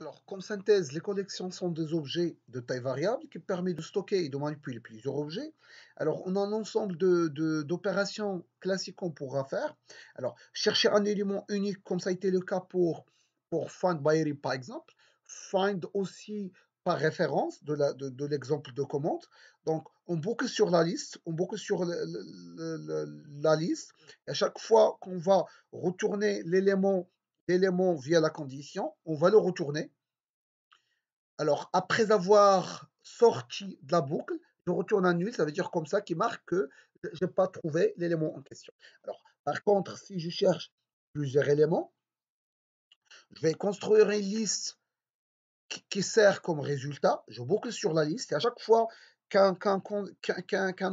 Alors, comme synthèse, les collections sont des objets de taille variable qui permettent de stocker et de manipuler plusieurs objets. Alors, on a un ensemble d'opérations de, d'opérations classiques qu'on pourra faire. Alors, chercher un élément unique, comme ça a été le cas pour, pour Find By par exemple. Find aussi par référence de l'exemple de, de, de commande. Donc, on boucle sur la liste, on boucle sur la liste. Et à chaque fois qu'on va retourner l'élément l'élément via la condition, on va le retourner. Alors, après avoir sorti de la boucle, je retourne à nul, ça veut dire comme ça qui marque que je n'ai pas trouvé l'élément en question. Alors, par contre, si je cherche plusieurs éléments, je vais construire une liste qui sert comme résultat. Je boucle sur la liste et à chaque fois qu'un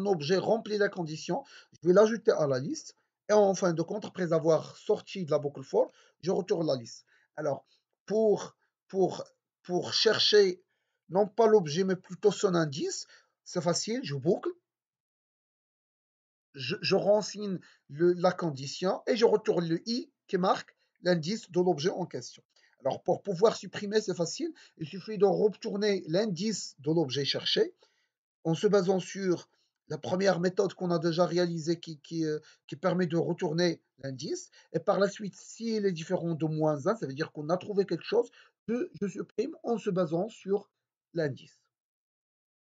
objet remplit la condition, je vais l'ajouter à la liste. Et en fin de compte, après avoir sorti de la boucle for, je retourne la liste. Alors, pour, pour, pour chercher non pas l'objet, mais plutôt son indice, c'est facile, je boucle, je, je renseigne la condition et je retourne le i qui marque l'indice de l'objet en question. Alors, pour pouvoir supprimer, c'est facile, il suffit de retourner l'indice de l'objet cherché en se basant sur la première méthode qu'on a déjà réalisée euh, qui, permet de retourner l'indice. Et par la suite, s'il est différent de moins 1, ça veut dire qu'on a trouvé quelque chose je supprime en se basant sur l'indice.